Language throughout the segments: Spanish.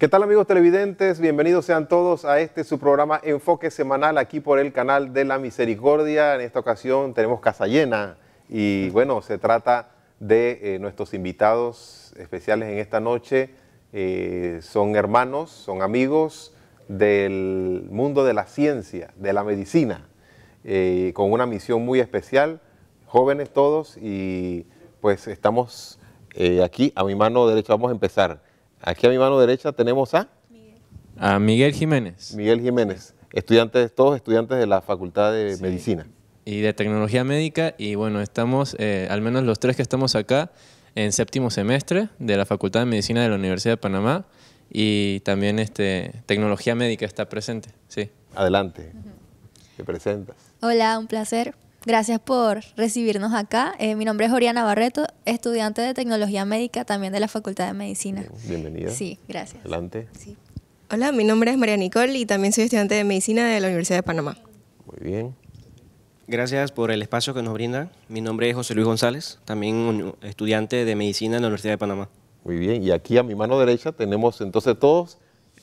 ¿Qué tal amigos televidentes? Bienvenidos sean todos a este su programa Enfoque Semanal aquí por el canal de la Misericordia. En esta ocasión tenemos casa llena y bueno, se trata de eh, nuestros invitados especiales en esta noche. Eh, son hermanos, son amigos del mundo de la ciencia, de la medicina, eh, con una misión muy especial, jóvenes todos y pues estamos aquí a mi mano derecha, vamos a empezar. Aquí a mi mano derecha tenemos a... Miguel. A Miguel Jiménez. Miguel Jiménez, estudiantes, todos estudiantes de la Facultad de Medicina. Y de Tecnología Médica, y bueno, estamos, eh, al menos los tres que estamos acá, en séptimo semestre de la Facultad de Medicina de la Universidad de Panamá, y también este, Tecnología Médica está presente, sí. Adelante, te presentas. Hola, un placer. Gracias por recibirnos acá. Eh, mi nombre es Oriana Barreto, estudiante de Tecnología Médica también de la Facultad de Medicina. bienvenida. Sí, gracias. Adelante. Hola, mi nombre es María Nicole y también soy estudiante de Medicina de la Universidad de Panamá. Muy bien. Gracias por el espacio que nos brindan. Mi nombre es José Luis González, también estudiante de Medicina en la Universidad de Panamá. Muy bien, y aquí a mi mano derecha tenemos entonces todos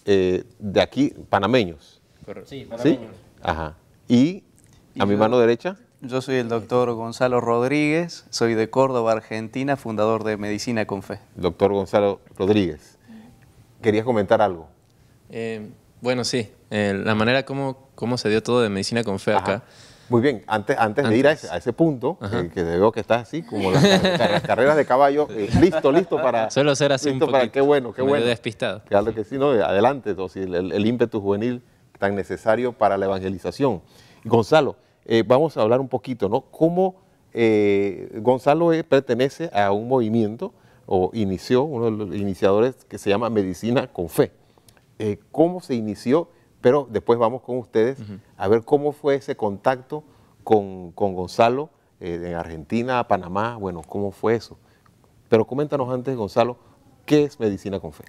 eh, de aquí panameños. Correcto. Sí, panameños. Ajá. Y a mi mano derecha yo soy el doctor Gonzalo Rodríguez, soy de Córdoba, Argentina, fundador de Medicina con Fe. Doctor Gonzalo Rodríguez, ¿querías comentar algo? Eh, bueno, sí, eh, la manera como, se dio todo de Medicina con Fe acá. Muy bien, antes, antes, de ir a ese, punto, eh, que veo que estás así, como las, carreras de caballo, listo, listo para... Suelo ser así listo para, Qué bueno, qué bueno. despistado. algo que sí, adelante, el, ímpetu juvenil tan necesario para la evangelización. Gonzalo, eh, vamos a hablar un poquito, ¿no? Cómo eh, Gonzalo e pertenece a un movimiento o inició, uno de los iniciadores que se llama Medicina con Fe. Eh, ¿Cómo se inició? Pero después vamos con ustedes a ver cómo fue ese contacto con, con Gonzalo en Argentina, Panamá, bueno, cómo fue eso. Pero coméntanos antes, Gonzalo, ¿qué es Medicina con Fe?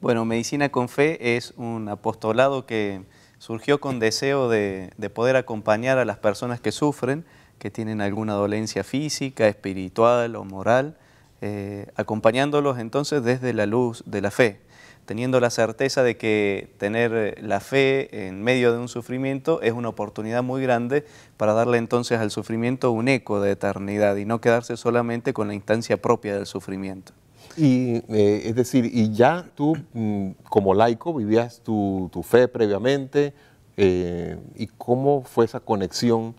Bueno, Medicina con Fe es un apostolado que surgió con deseo de, poder acompañar a las personas que sufren, que tienen alguna dolencia física, espiritual o moral, eh, acompañándolos entonces desde la luz de la fe, teniendo la certeza de que tener la fe en medio de un sufrimiento es una oportunidad muy grande para darle entonces al sufrimiento un eco de eternidad y no quedarse solamente con la instancia propia del sufrimiento. Y eh, es decir, y ya tú mm, como laico vivías tu, fe previamente, eh, ¿y cómo fue esa conexión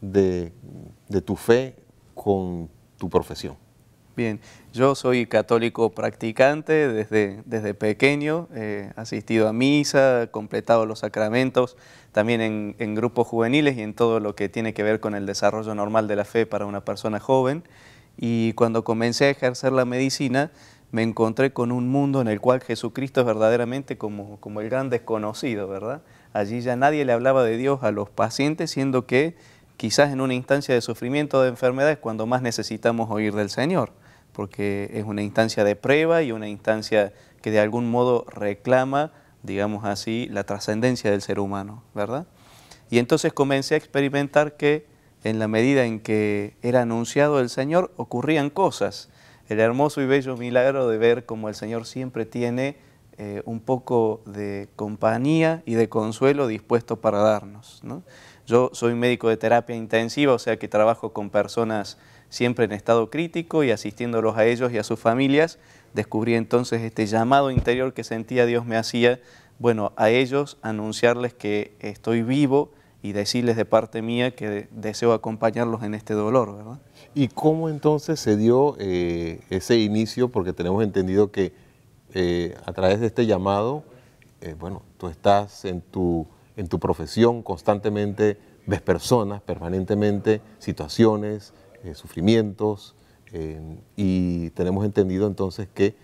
de, tu fe con tu profesión? Bien, yo soy católico practicante desde, desde pequeño, he asistido a misa, completado los sacramentos, también en, grupos juveniles y en todo lo que tiene que ver con el desarrollo normal de la fe para una persona joven. Y cuando comencé a ejercer la medicina, me encontré con un mundo en el cual Jesucristo es verdaderamente como, como el gran desconocido, ¿verdad? Allí ya nadie le hablaba de Dios a los pacientes, siendo que quizás en una instancia de sufrimiento de enfermedad es cuando más necesitamos oír del Señor, porque es una instancia de prueba y una instancia que de algún modo reclama, digamos así, la trascendencia del ser humano, ¿verdad? Y entonces comencé a experimentar que en la medida en que era anunciado el Señor, ocurrían cosas. El hermoso y bello milagro de ver como el Señor siempre tiene eh, un poco de compañía y de consuelo dispuesto para darnos. Yo soy médico de terapia intensiva, o sea que trabajo con personas siempre en estado crítico y asistiéndolos a ellos y a sus familias, descubrí entonces este llamado interior que sentía Dios me hacía, bueno, a ellos anunciarles que estoy vivo, y decirles de parte mía que deseo acompañarlos en este dolor, ¿verdad? ¿Y cómo entonces se dio eh, ese inicio? Porque tenemos entendido que eh, a través de este llamado, eh, bueno, tú estás en tu, en tu profesión constantemente, ves personas permanentemente, situaciones, sufrimientos, y tenemos entendido entonces que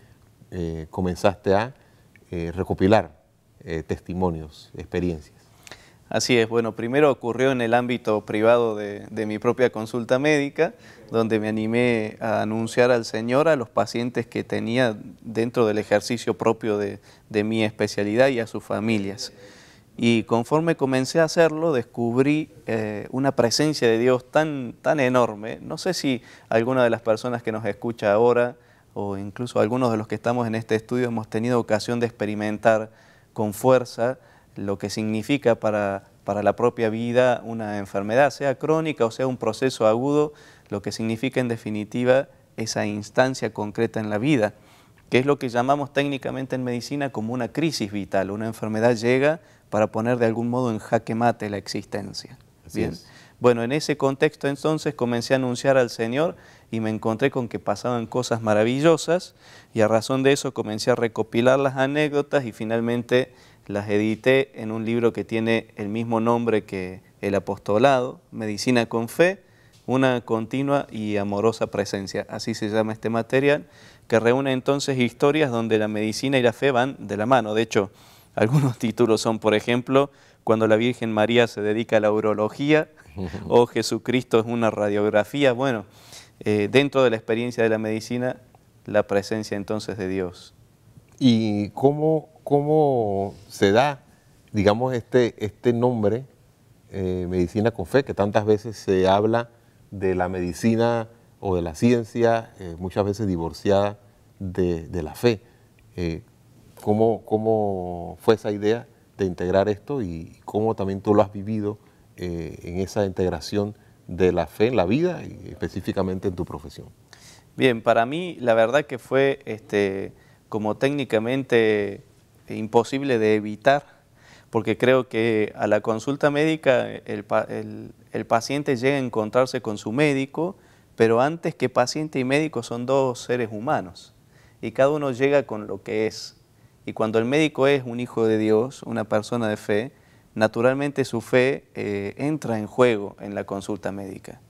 comenzaste a recopilar testimonios, experiencias. Así es, bueno, primero ocurrió en el ámbito privado de, mi propia consulta médica, donde me animé a anunciar al Señor a los pacientes que tenía dentro del ejercicio propio de, mi especialidad y a sus familias. Y conforme comencé a hacerlo, descubrí eh, una presencia de Dios tan, tan enorme. No sé si alguna de las personas que nos escucha ahora o incluso algunos de los que estamos en este estudio hemos tenido ocasión de experimentar con fuerza lo que significa para, la propia vida una enfermedad, sea crónica o sea un proceso agudo, lo que significa en definitiva esa instancia concreta en la vida, que es lo que llamamos técnicamente en medicina como una crisis vital. Una enfermedad llega para poner de algún modo en jaque mate la existencia. Bien. Bueno, en ese contexto entonces comencé a anunciar al Señor y me encontré con que pasaban cosas maravillosas y a razón de eso comencé a recopilar las anécdotas y finalmente las edité en un libro que tiene el mismo nombre que el apostolado, Medicina con Fe, una continua y amorosa presencia. Así se llama este material, que reúne entonces historias donde la medicina y la fe van de la mano. De hecho, algunos títulos son, por ejemplo, cuando la Virgen María se dedica a la urología o Jesucristo es una radiografía. Bueno, eh, dentro de la experiencia de la medicina, la presencia entonces de Dios. ¿Y cómo cómo se da, digamos, este, este nombre, eh, medicina con fe, que tantas veces se habla de la medicina o de la ciencia, eh, muchas veces divorciada de, la fe. Eh, ¿cómo, fue esa idea de integrar esto y cómo también tú lo has vivido en esa integración de la fe en la vida y específicamente en tu profesión? Bien, para mí la verdad que fue este, como técnicamente eh, imposible de evitar, porque creo que a la consulta médica el, paciente llega a encontrarse con su médico, pero antes que paciente y médico son dos seres humanos y cada uno llega con lo que es. Y cuando el médico es un hijo de Dios, una persona de fe, naturalmente su fe eh, entra en juego en la consulta médica.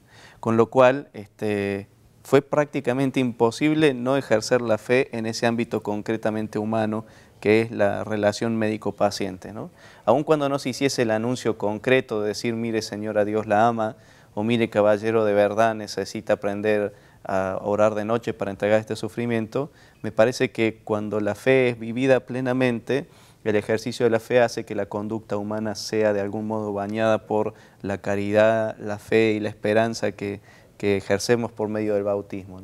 Con lo cual este, fue prácticamente imposible no ejercer la fe en ese ámbito concretamente humano que es la relación médico-paciente. ¿no? Aun cuando no se hiciese el anuncio concreto de decir, mire señora, Dios la ama, o mire caballero, de verdad necesita aprender a orar de noche para entregar este sufrimiento, me parece que cuando la fe es vivida plenamente, el ejercicio de la fe hace que la conducta humana sea de algún modo bañada por la caridad, la fe y la esperanza que, ejercemos por medio del bautismo.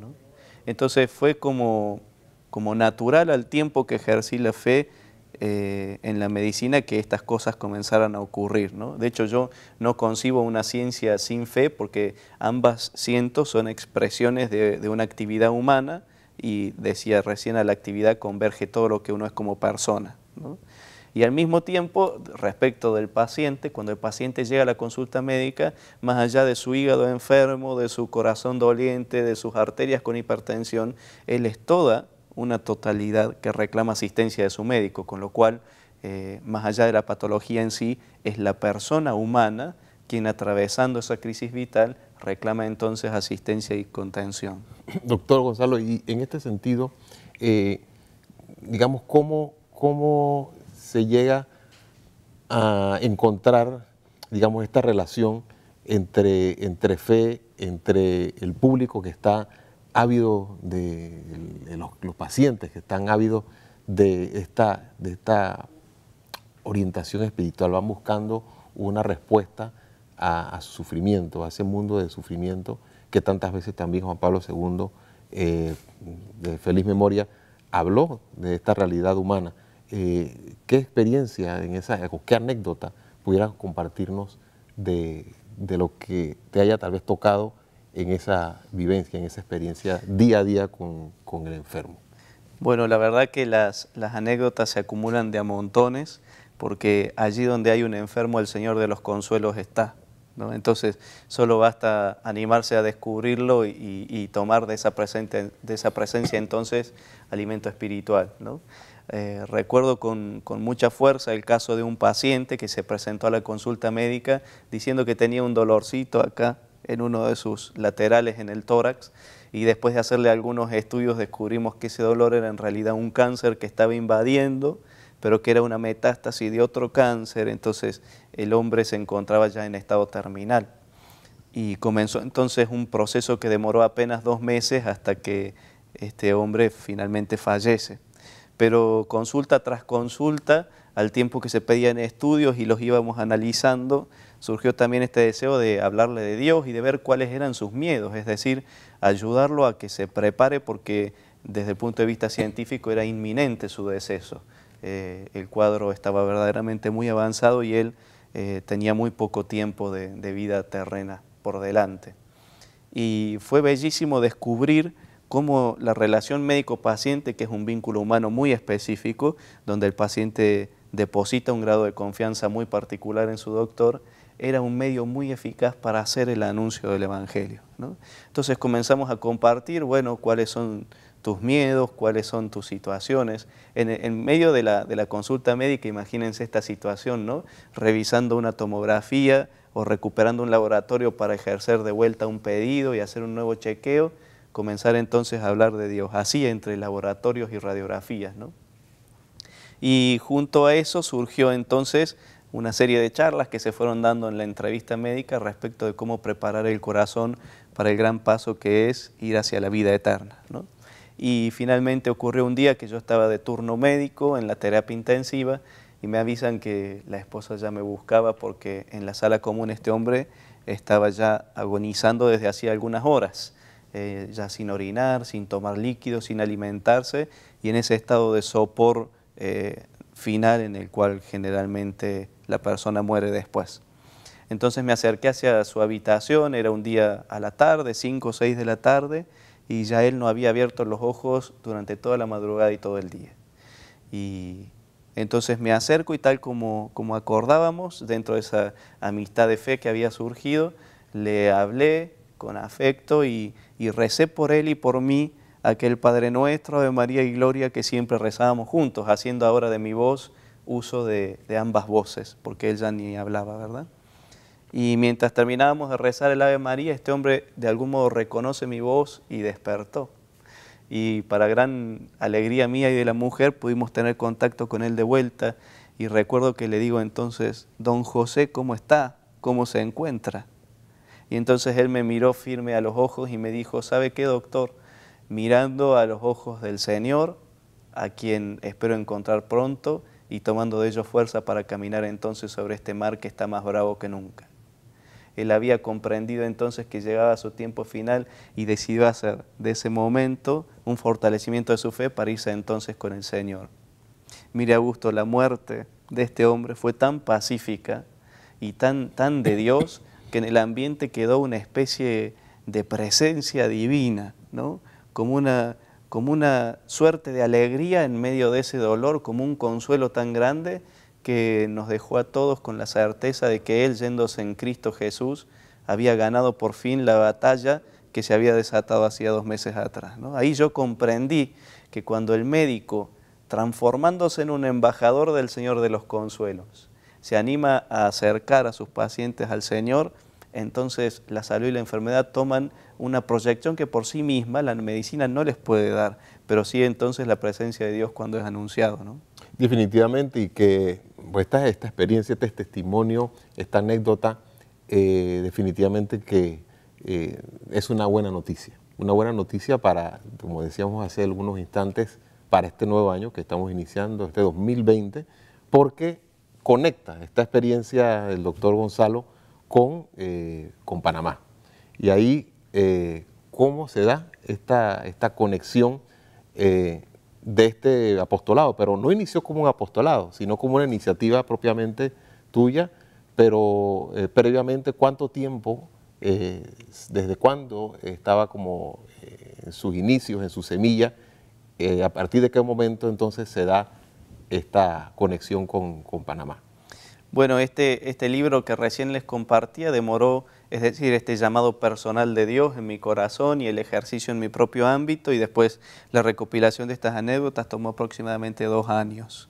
Entonces fue como como natural al tiempo que ejercí la fe eh, en la medicina que estas cosas comenzaran a ocurrir. De hecho, yo no concibo una ciencia sin fe porque ambas cientos son expresiones de, una actividad humana y decía recién a la actividad converge todo lo que uno es como persona. Y al mismo tiempo, respecto del paciente, cuando el paciente llega a la consulta médica, más allá de su hígado enfermo, de su corazón doliente, de sus arterias con hipertensión, él es toda una totalidad que reclama asistencia de su médico, con lo cual, eh, más allá de la patología en sí, es la persona humana quien atravesando esa crisis vital reclama entonces asistencia y contención. Doctor Gonzalo, y en este sentido, eh, digamos, ¿cómo, ¿cómo se llega a encontrar, digamos, esta relación entre, entre fe, entre el público que está ávido de, los, pacientes que están ávidos de esta, de esta orientación espiritual, van buscando una respuesta a, su sufrimiento, a ese mundo de sufrimiento que tantas veces también Juan Pablo II, eh, de feliz memoria, habló de esta realidad humana. Eh, ¿Qué experiencia en esa, qué anécdota pudieras compartirnos de lo que te haya tal vez tocado en esa vivencia, en esa experiencia día a día con, el enfermo? Bueno, la verdad que las, anécdotas se acumulan de a montones, porque allí donde hay un enfermo, el Señor de los Consuelos está. ¿no? Entonces, solo basta animarse a descubrirlo y, tomar de esa, de esa, presencia entonces alimento espiritual. Eh, recuerdo con, con, mucha fuerza el caso de un paciente que se presentó a la consulta médica diciendo que tenía un dolorcito acá en uno de sus laterales en el tórax y después de hacerle algunos estudios descubrimos que ese dolor era en realidad un cáncer que estaba invadiendo, pero que era una metástasis de otro cáncer, entonces el hombre se encontraba ya en estado terminal. Y comenzó entonces un proceso que demoró apenas dos meses hasta que este hombre finalmente fallece pero consulta tras consulta, al tiempo que se pedían estudios y los íbamos analizando, surgió también este deseo de hablarle de Dios y de ver cuáles eran sus miedos, es decir, ayudarlo a que se prepare porque desde el punto de vista científico era inminente su deceso. Eh, el cuadro estaba verdaderamente muy avanzado y él eh, tenía muy poco tiempo de vida terrena por delante. Y fue bellísimo descubrir como la relación médico-paciente, que es un vínculo humano muy específico, donde el paciente deposita un grado de confianza muy particular en su doctor, era un medio muy eficaz para hacer el anuncio del Evangelio. Entonces comenzamos a compartir, bueno, cuáles son tus miedos, cuáles son tus situaciones. En, medio de la, de la, consulta médica, imagínense esta situación, ¿no? Revisando una tomografía o recuperando un laboratorio para ejercer de vuelta un pedido y hacer un nuevo chequeo comenzar entonces a hablar de Dios, así entre laboratorios y radiografías. ¿no? Y junto a eso surgió entonces una serie de charlas que se fueron dando en la entrevista médica respecto de cómo preparar el corazón para el gran paso que es ir hacia la vida eterna. Y finalmente ocurrió un día que yo estaba de turno médico en la terapia intensiva y me avisan que la esposa ya me buscaba porque en la sala común este hombre estaba ya agonizando desde hacía algunas horas. Eh, ya sin orinar, sin tomar líquido, sin alimentarse y en ese estado de sopor eh, final en el cual generalmente la persona muere después. Entonces me acerqué hacia su habitación, era un día a la tarde, 5 o 6 de la tarde, y ya él no había abierto los ojos durante toda la madrugada y todo el día. Y entonces me acerco y tal como, como acordábamos, dentro de esa amistad de fe que había surgido, le hablé, con afecto y, recé por él y por mí aquel Padre Nuestro, de María y Gloria que siempre rezábamos juntos, haciendo ahora de mi voz uso de, de ambas voces, porque él ya ni hablaba, ¿verdad? Y mientras terminábamos de rezar el Ave María, este hombre de algún modo reconoce mi voz y despertó. Y para gran alegría mía y de la mujer pudimos tener contacto con él de vuelta. Y recuerdo que le digo entonces, don José, ¿cómo está? ¿Cómo se encuentra? Y entonces él me miró firme a los ojos y me dijo, ¿sabe qué, doctor? Mirando a los ojos del Señor, a quien espero encontrar pronto, y tomando de ellos fuerza para caminar entonces sobre este mar que está más bravo que nunca. Él había comprendido entonces que llegaba su tiempo final y decidió hacer de ese momento un fortalecimiento de su fe para irse entonces con el Señor. Mire Augusto, la muerte de este hombre fue tan pacífica y tan, tan de Dios que en el ambiente quedó una especie de presencia divina, ¿no? como, una, suerte de alegría en medio de ese dolor, como un consuelo tan grande que nos dejó a todos con la certeza de que Él, yéndose en Cristo Jesús, había ganado por fin la batalla que se había desatado hacía dos meses atrás. Ahí yo comprendí que cuando el médico, transformándose en un embajador del Señor de los Consuelos, se anima a acercar a sus pacientes al Señor, entonces la salud y la enfermedad toman una proyección que por sí misma la medicina no les puede dar, pero sí entonces la presencia de Dios cuando es anunciado. ¿no? Definitivamente, y que pues, esta, esta experiencia, este testimonio, esta anécdota, eh, definitivamente que eh, es una buena noticia. Una buena noticia para, como decíamos hace algunos instantes, para este nuevo año que estamos iniciando, este 2020, porque conecta esta experiencia del doctor Gonzalo con, eh, con Panamá. Y ahí, eh, ¿cómo se da esta, esta conexión eh, de este apostolado? Pero no inició como un apostolado, sino como una iniciativa propiamente tuya, pero previamente, ¿cuánto tiempo, desde cuándo estaba como en sus inicios, en su semilla? ¿A partir de qué momento entonces se da? esta conexión con, Panamá? Bueno, este, este, libro que recién les compartía demoró, es decir, este llamado personal de Dios en mi corazón y el ejercicio en mi propio ámbito y después la recopilación de estas anécdotas tomó aproximadamente dos años.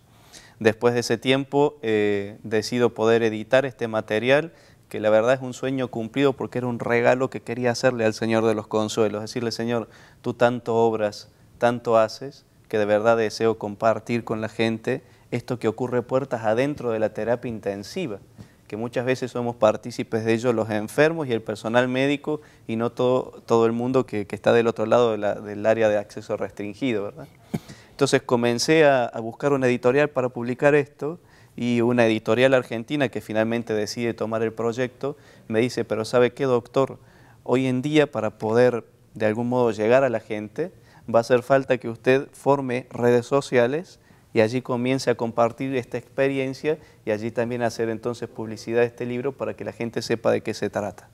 Después de ese tiempo eh, decido poder editar este material que la verdad es un sueño cumplido porque era un regalo que quería hacerle al Señor de los Consuelos, decirle Señor, tú tanto obras, tanto haces, que de verdad deseo compartir con la gente esto que ocurre puertas adentro de la terapia intensiva, que muchas veces somos partícipes de ello los enfermos y el personal médico y no todo, el mundo que, está del otro lado del área de acceso restringido, ¿verdad? Entonces comencé a, buscar una editorial para publicar esto y una editorial argentina que finalmente decide tomar el proyecto me dice, pero ¿sabe qué, doctor? Hoy en día para poder de algún modo llegar a la gente, va a hacer falta que usted forme redes sociales y allí comience a compartir esta experiencia y allí también hacer entonces publicidad de este libro para que la gente sepa de qué se trata.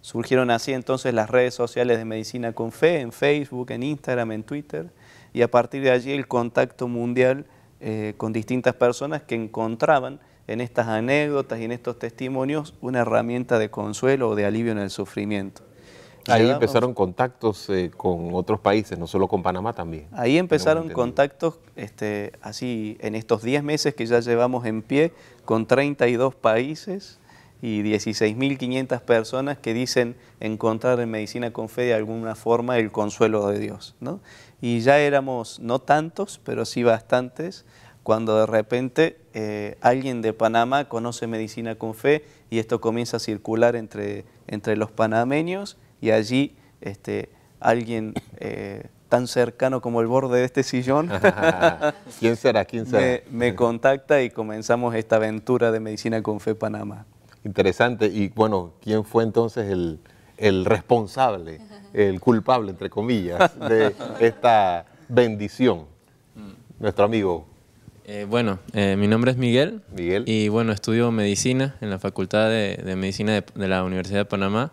Surgieron así entonces las redes sociales de Medicina con Fe, en Facebook, en Instagram, en Twitter, y a partir de allí el contacto mundial eh, con distintas personas que encontraban en estas anécdotas y en estos testimonios una herramienta de consuelo o de alivio en el sufrimiento. Ahí empezaron contactos eh, con otros países, no solo con Panamá también. Ahí empezaron contactos este, así en estos 10 meses que ya llevamos en pie con 32 países y 16.500 personas que dicen encontrar en medicina con fe de alguna forma el consuelo de Dios. Y ya éramos no tantos, pero sí bastantes, cuando de repente eh, alguien de Panamá conoce medicina con fe y esto comienza a circular entre, entre los panameños y allí este, alguien eh, tan cercano como el borde de este sillón. ¿Quién será? ¿Quién será? Me, contacta y comenzamos esta aventura de Medicina con Fe Panamá. Interesante. Y bueno, ¿quién fue entonces el, responsable, el culpable, entre comillas, de esta bendición? Mm. Nuestro amigo. Eh, bueno, eh, mi nombre es Miguel. Miguel. Y bueno, estudio medicina en la Facultad de, Medicina de, de la Universidad de Panamá.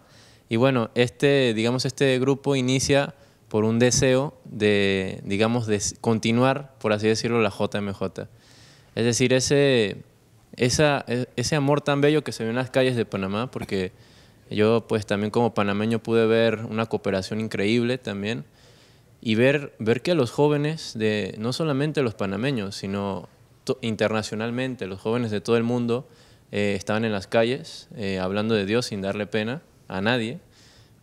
Y bueno, este, digamos, este grupo inicia por un deseo de, digamos, de continuar, por así decirlo, la JMJ. Es decir, ese, esa, e, ese amor tan bello que se ve en las calles de Panamá, porque yo pues también como panameño pude ver una cooperación increíble también y ver, ver que los jóvenes, de, no solamente los panameños, sino internacionalmente, los jóvenes de todo el mundo eh, estaban en las calles eh, hablando de Dios sin darle pena a nadie,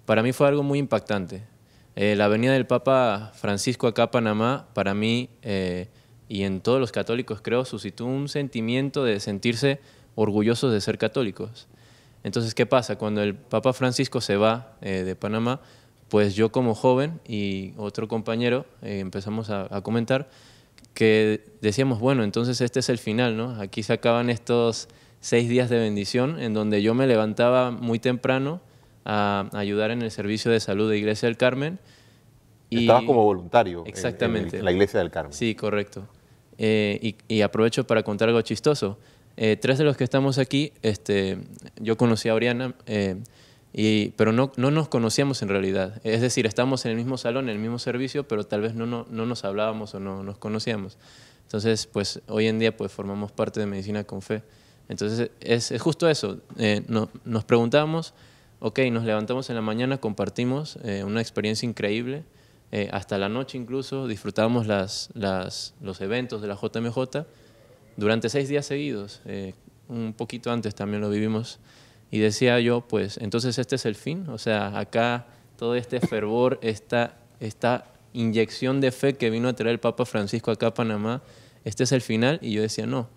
para mí fue algo muy impactante. Eh, la venida del Papa Francisco acá a Panamá, para mí eh, y en todos los católicos creo, suscitó un sentimiento de sentirse orgullosos de ser católicos. Entonces, ¿qué pasa? Cuando el Papa Francisco se va eh, de Panamá, pues yo como joven y otro compañero empezamos a, a, comentar que decíamos, bueno, entonces este es el final, ¿no? Aquí se acaban estos seis días de bendición en donde yo me levantaba muy temprano, a ayudar en el servicio de salud de Iglesia del Carmen. Y, Estabas como voluntario exactamente, en, la Iglesia del Carmen. Sí, correcto. Eh, y, aprovecho para contar algo chistoso. Eh, tres de los que estamos aquí, este, yo conocí a Oriana, eh, y, pero no, no, nos conocíamos en realidad. Es decir, estamos en el mismo salón, en el mismo servicio, pero tal vez no, no, nos hablábamos o no nos conocíamos. Entonces, pues hoy en día pues, formamos parte de Medicina con Fe. Entonces, es, es justo eso. nos preguntábamos ok, nos levantamos en la mañana, compartimos eh, una experiencia increíble, eh, hasta la noche incluso disfrutamos las, las, los eventos de la JMJ durante seis días seguidos, eh, un poquito antes también lo vivimos, y decía yo, pues entonces este es el fin, o sea, acá todo este fervor, esta, esta inyección de fe que vino a traer el Papa Francisco acá a Panamá, este es el final, y yo decía, no,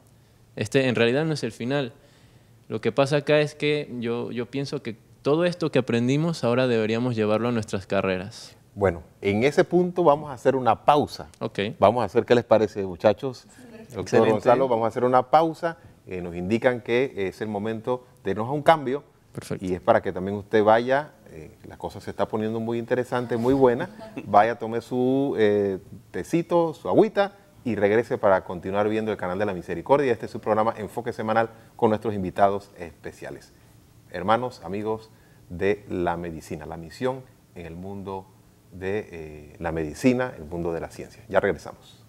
este en realidad no es el final. Lo que pasa acá es que yo, yo pienso que todo esto que aprendimos ahora deberíamos llevarlo a nuestras carreras. Bueno, en ese punto vamos a hacer una pausa. Okay. Vamos a hacer, ¿qué les parece, muchachos? Doctor Gonzalo, vamos a hacer una pausa. Eh, nos indican que es el momento de irnos a un cambio. Perfecto. Y es para que también usted vaya, eh, la cosa se está poniendo muy interesante, muy buena. Vaya, tome su eh, tecito, su agüita y regrese para continuar viendo el canal de la misericordia. Este es su programa Enfoque Semanal con nuestros invitados especiales. Hermanos, amigos, de la medicina, la misión en el mundo de eh, la medicina, el mundo de la ciencia. Ya regresamos.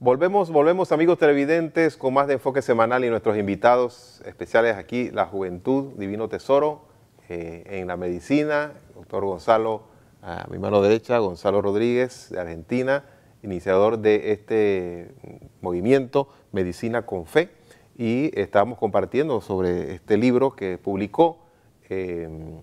Volvemos, volvemos amigos televidentes con más de Enfoque Semanal y nuestros invitados especiales aquí, la Juventud, Divino Tesoro, eh, en la Medicina, doctor Gonzalo a mi mano derecha, Gonzalo Rodríguez, de Argentina, iniciador de este movimiento Medicina con Fe. Y estábamos compartiendo sobre este libro que publicó em,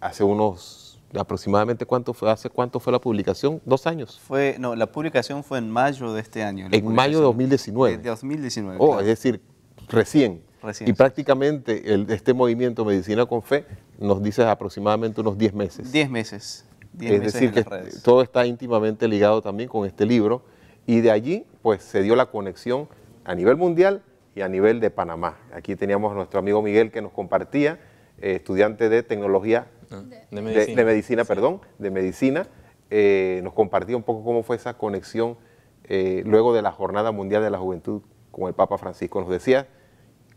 hace unos aproximadamente cuánto fue hace cuánto fue la publicación dos años fue no la publicación fue en mayo de este año en mayo de 2019 de 2019 oh es decir recién y prácticamente el, este movimiento Medicina con Fe nos dice aproximadamente unos 10 meses. 10 meses es decir, que todo está íntimamente ligado también con este libro y de allí pues se dio la conexión a nivel mundial y a nivel de Panamá. Aquí teníamos a nuestro amigo Miguel que nos compartía, eh, estudiante de tecnología, ah, de, medicina, perdón, de medicina, eh, nos compartía un poco cómo fue esa conexión eh, luego de la Jornada Mundial de la Juventud con el Papa Francisco. Nos decía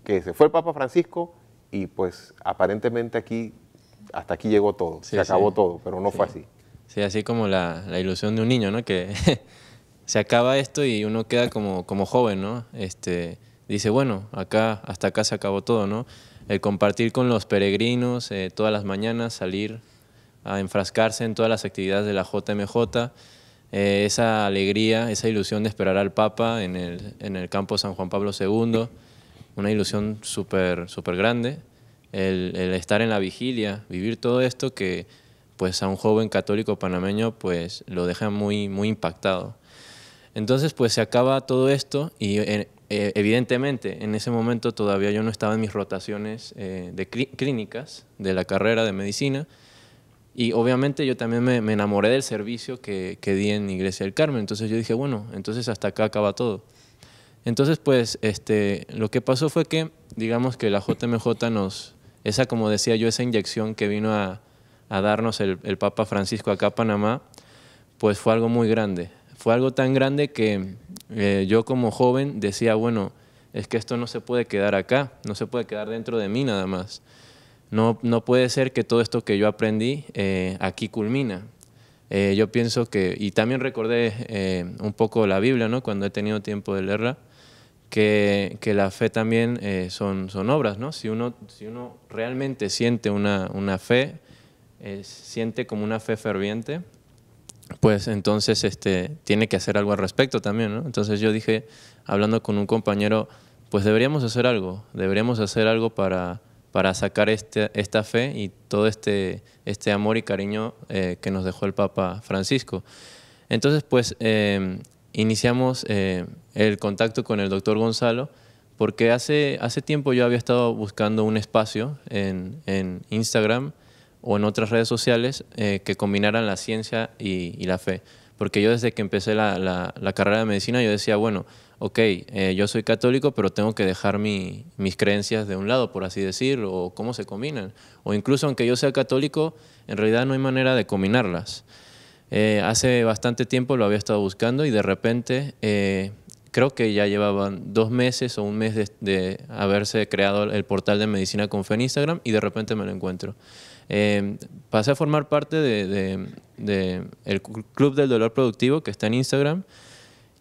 que se fue el Papa Francisco y pues aparentemente aquí hasta aquí llegó todo, se acabó todo, pero no fue así. Sí, así como la, la, ilusión de un niño, ¿no? Que se acaba esto y uno queda como, como joven, ¿no? Este, dice, bueno, acá, hasta acá se acabó todo, ¿no? El compartir con los peregrinos eh, todas las mañanas, salir a enfrascarse en todas las actividades de la JMJ, eh, esa alegría, esa ilusión de esperar al Papa en el, en el campo San Juan Pablo II, una ilusión súper, súper grande el, estar en la vigilia, vivir todo esto que pues a un joven católico panameño pues lo deja muy, muy impactado. Entonces pues se acaba todo esto y eh, eh, evidentemente en ese momento todavía yo no estaba en mis rotaciones eh, de clínicas de la carrera de medicina y obviamente yo también me, enamoré del servicio que, que di en Iglesia del Carmen. Entonces yo dije, bueno, entonces hasta acá acaba todo. Entonces, pues, este, lo que pasó fue que, digamos que la JMJ nos, esa, como decía yo, esa inyección que vino a, darnos el, Papa Francisco acá a Panamá, pues fue algo muy grande. Fue algo tan grande que eh, yo como joven decía, bueno, es que esto no se puede quedar acá, no se puede quedar dentro de mí nada más. No, no puede ser que todo esto que yo aprendí eh, aquí culmina. Eh, yo pienso que, y también recordé un poco la Biblia, ¿no? Cuando he tenido tiempo de leerla que, la fe también eh, son, son obras, ¿no? Si uno, si uno realmente siente una, una fe, eh, siente como una fe ferviente, pues entonces este, tiene que hacer algo al respecto también, Entonces yo dije, hablando con un compañero, pues deberíamos hacer algo, deberíamos hacer algo para, para sacar este, esta fe y todo este, este amor y cariño eh, que nos dejó el Papa Francisco. Entonces, pues iniciamos eh, el contacto con el doctor Gonzalo porque hace, tiempo yo había estado buscando un espacio en, Instagram o en otras redes sociales eh, que combinaran la ciencia y, la fe. Porque yo desde que empecé la, carrera de medicina yo decía, bueno, ok, eh, yo soy católico, pero tengo que dejar mis creencias de un lado, por así decir o cómo se combinan. O incluso aunque yo sea católico, en realidad no hay manera de combinarlas. Eh, hace bastante tiempo lo había estado buscando y de repente eh, creo que ya llevaban dos meses o un mes de, haberse creado el portal de Medicina con Fe en Instagram y de repente me lo encuentro. Eh, pasé a formar parte del Club del Dolor Productivo que está en Instagram.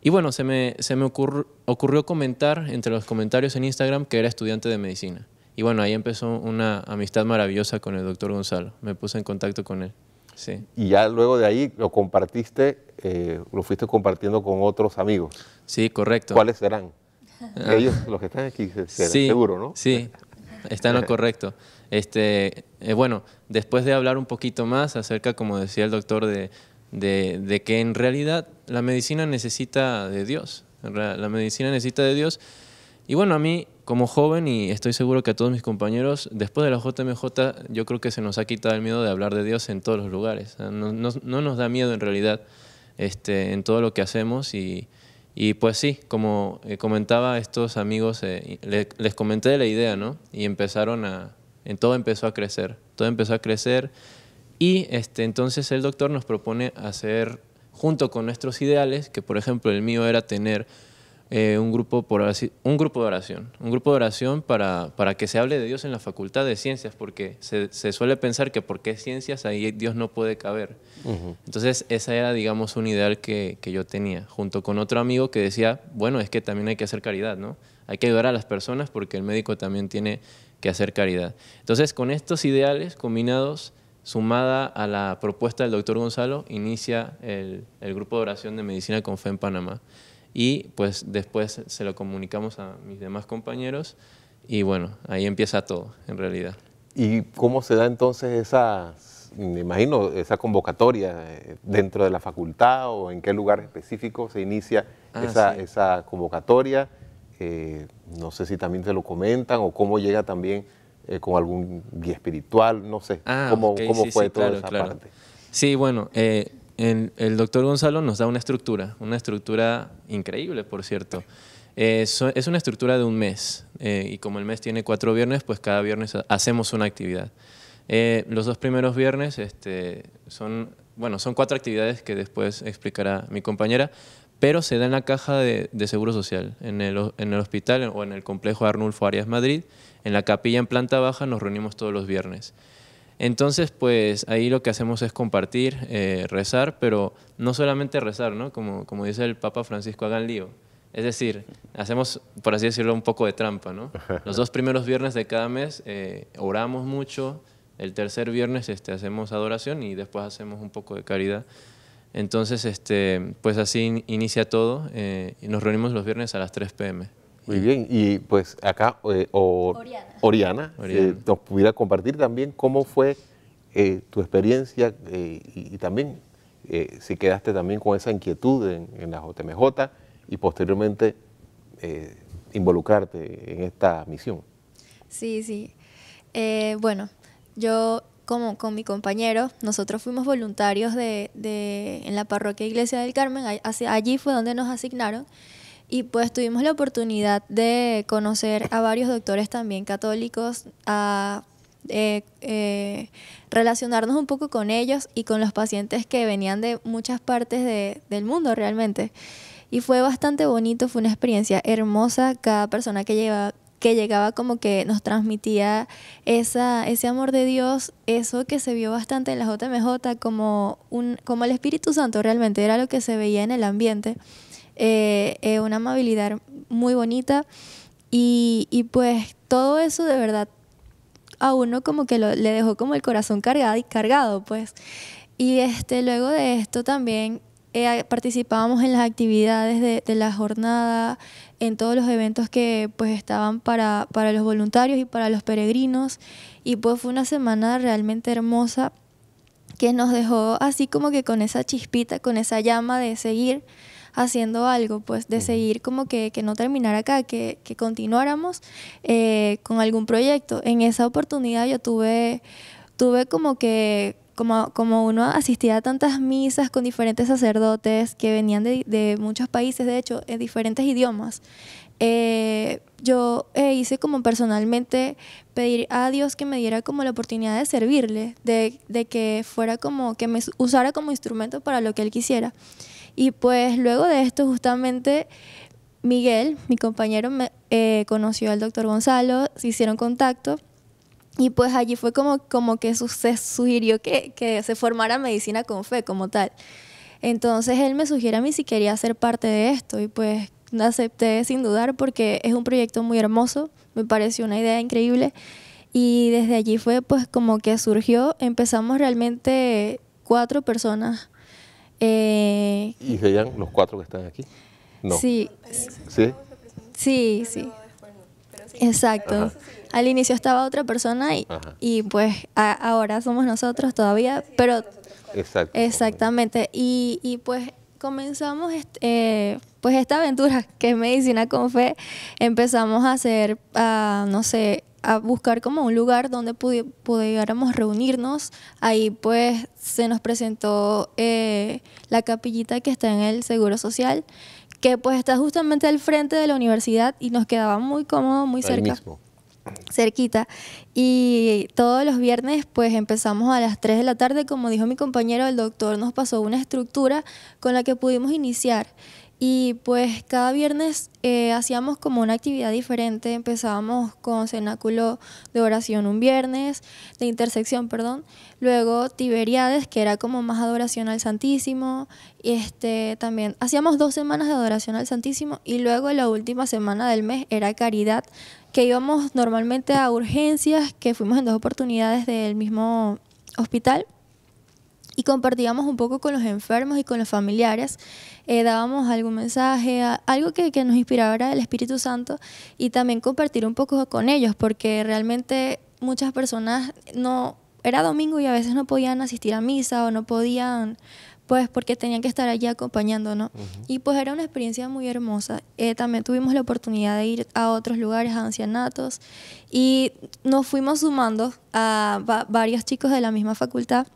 Y bueno, se me, ocurrió comentar entre los comentarios en Instagram que era estudiante de medicina. Y bueno, ahí empezó una amistad maravillosa con el doctor Gonzalo. Me puse en contacto con él. Y ya luego de ahí lo compartiste, eh, lo fuiste compartiendo con otros amigos. Sí, correcto. ¿Cuáles serán? Ah. Ellos, los que están aquí, sí, seguro, ¿no? Sí, está en lo correcto. Este, eh, bueno, después de hablar un poquito más acerca, como decía el doctor, de, de que en realidad la medicina necesita de Dios. La medicina necesita de Dios y bueno, a mí como joven, y estoy seguro que a todos mis compañeros, después de la JMJ, yo creo que se nos ha quitado el miedo de hablar de Dios en todos los lugares. No, no, nos da miedo en realidad este, en todo lo que hacemos y, y pues sí, como eh, comentaba estos amigos, eh, les, les comenté la idea, ¿no? Y empezaron a, en todo empezó a crecer, todo empezó a crecer y este, entonces el doctor nos propone hacer, junto con nuestros ideales, que por ejemplo el mío era tener eh, un, grupo por, un grupo de oración, un grupo de oración para, que se hable de Dios en la Facultad de Ciencias, porque se, suele pensar que porque es ciencias ahí Dios no puede caber. Entonces esa era, digamos, un ideal que, yo tenía, junto con otro amigo que decía, bueno, es que también hay que hacer caridad, ¿no? Hay que ayudar a las personas porque el médico también tiene que hacer caridad. Entonces con estos ideales combinados, sumada a la propuesta del doctor Gonzalo, inicia el grupo de oración de medicina con fe en Panamá y pues después se lo comunicamos a mis demás compañeros y bueno, ahí empieza todo en realidad. ¿Y cómo se da entonces esa, me imagino, esa convocatoria eh, dentro de la facultad o en qué lugar específico se inicia ah, esa, esa, convocatoria? Eh, no sé si también se lo comentan o cómo llega también eh, con algún guía espiritual, no sé, ah, cómo, sí, fue sí, esa parte. Sí, bueno, el, doctor Gonzalo nos da una estructura, una estructura increíble, por cierto. Eh, es una estructura de un mes eh, y como el mes tiene cuatro viernes, pues cada viernes hacemos una actividad. Eh, los dos primeros viernes este, son, bueno, son cuatro actividades que después explicará mi compañera, pero se da en la caja de, Seguro Social, en el, hospital o en el complejo Arnulfo Arias Madrid. En la capilla en planta baja nos reunimos todos los viernes. Entonces, pues ahí lo que hacemos es compartir, eh, rezar, pero no solamente rezar, ¿no? Como, como dice el Papa Francisco, hagan lío. Es decir, hacemos, por así decirlo, un poco de trampa, ¿no? Los dos primeros viernes de cada mes eh, oramos mucho, el tercer viernes este, hacemos adoración y después hacemos un poco de caridad. Entonces, este, pues así inicia todo eh, y nos reunimos los viernes a las 3 pm. Muy bien, y pues acá eh, eh, Oriana, nos pudiera compartir también cómo fue eh, tu experiencia y, también si quedaste también con esa inquietud en, en la JMJ y posteriormente involucrarte en esta misión. Sí, sí. bueno, yo como con mi compañero, nosotros fuimos voluntarios de, de, en la parroquia Iglesia del Carmen, allí fue donde nos asignaron y pues tuvimos la oportunidad de conocer a varios doctores también católicos, a eh, eh, relacionarnos un poco con ellos y con los pacientes que venían de muchas partes del mundo realmente. Y fue bastante bonito, fue una experiencia hermosa, cada persona que que llegaba como que nos transmitía ese amor de Dios, eso que se vio bastante en la JMJ, como, como el Espíritu Santo realmente, era lo que se veía en el ambiente eh, una amabilidad muy bonita y, pues todo eso de verdad a uno como que le dejó como el corazón cargado y cargado pues. Y este, luego de esto también eh, participábamos en las actividades de, la jornada, en todos los eventos que pues estaban para los voluntarios y para los peregrinos. Y pues fue una semana realmente hermosa que nos dejó así como que con esa chispita, con esa llama de seguir haciendo algo, pues de seguir como que, que no terminar acá, que, continuáramos eh, con algún proyecto. En esa oportunidad yo tuve, tuve como que como, como, uno asistía a tantas misas con diferentes sacerdotes que venían de, de muchos países, de hecho, en diferentes idiomas, eh, yo eh, hice como personalmente pedir a Dios que me diera como la oportunidad de servirle, de, de que fuera como, que me usara como instrumento para lo que Él quisiera. Y pues luego de esto justamente Miguel, mi compañero, me, eh, conoció al doctor Gonzalo, se hicieron contacto y pues allí fue como, como que su, se sugirió que, se formara medicina con fe como tal. Entonces él me sugirió a mí si quería ser parte de esto y pues acepté sin dudar porque es un proyecto muy hermoso, me pareció una idea increíble y desde allí fue pues como que surgió, empezamos realmente cuatro personas eh, ¿Y veían los cuatro que están aquí? No. Sí. ¿Sí? Sí, Exacto. Al inicio estaba otra persona y, pues ahora somos nosotros todavía, pero... Exactamente. Y, pues comenzamos eh, pues esta aventura que es medicina con fe, empezamos a hacer, ah, no sé, a buscar como un lugar donde pudiéramos reunirnos. Ahí pues se nos presentó eh, la capillita que está en el Seguro Social, que pues está justamente al frente de la universidad y nos quedaba muy cómodo, muy cerca. Cerquita. Y todos los viernes pues empezamos a las 3 de la tarde, como dijo mi compañero, el doctor nos pasó una estructura con la que pudimos iniciar. Y pues cada viernes eh, hacíamos como una actividad diferente. Empezábamos con cenáculo de oración un viernes, de intersección, perdón. Luego Tiberiades, que era como más adoración al Santísimo. Y este, también hacíamos dos semanas de adoración al Santísimo. Y luego la última semana del mes era Caridad, que íbamos normalmente a urgencias, que fuimos en dos oportunidades del mismo hospital y compartíamos un poco con los enfermos y con los familiares. Eh, dábamos algún mensaje, algo que, nos inspirara el Espíritu Santo y también compartir un poco con ellos, porque realmente muchas personas no. Era domingo y a veces no podían asistir a misa o no podían pues porque tenían que estar allí acompañándonos. Y pues era una experiencia muy hermosa. Eh, también tuvimos la oportunidad de ir a otros lugares, a ancianatos, y nos fuimos sumando a varios chicos de la misma facultad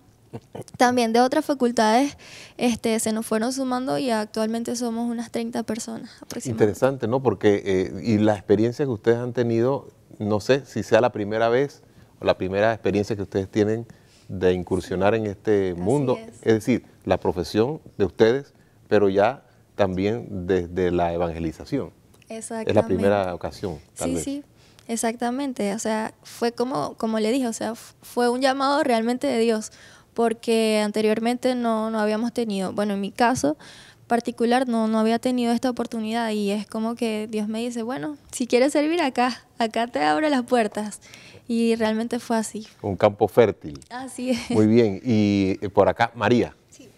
también de otras facultades este, se nos fueron sumando y actualmente somos unas 30 personas Interesante, ¿no? Porque, eh, y la experiencia que ustedes han tenido, no sé si sea la primera vez o la primera experiencia que ustedes tienen de incursionar en este mundo, es. decir, la profesión de ustedes, pero ya también desde la evangelización. Exactamente. Es la primera ocasión. Tal sí, sí, exactamente. O sea, fue como, como le dije, o sea, fue un llamado realmente de Dios porque anteriormente no, habíamos tenido, bueno, en mi caso particular no, no había tenido esta oportunidad y es como que Dios me dice, bueno, si quieres servir acá, acá te abre las puertas. Y realmente fue así. Un campo fértil. Así es. Muy bien. Y eh, por acá, María. Sí.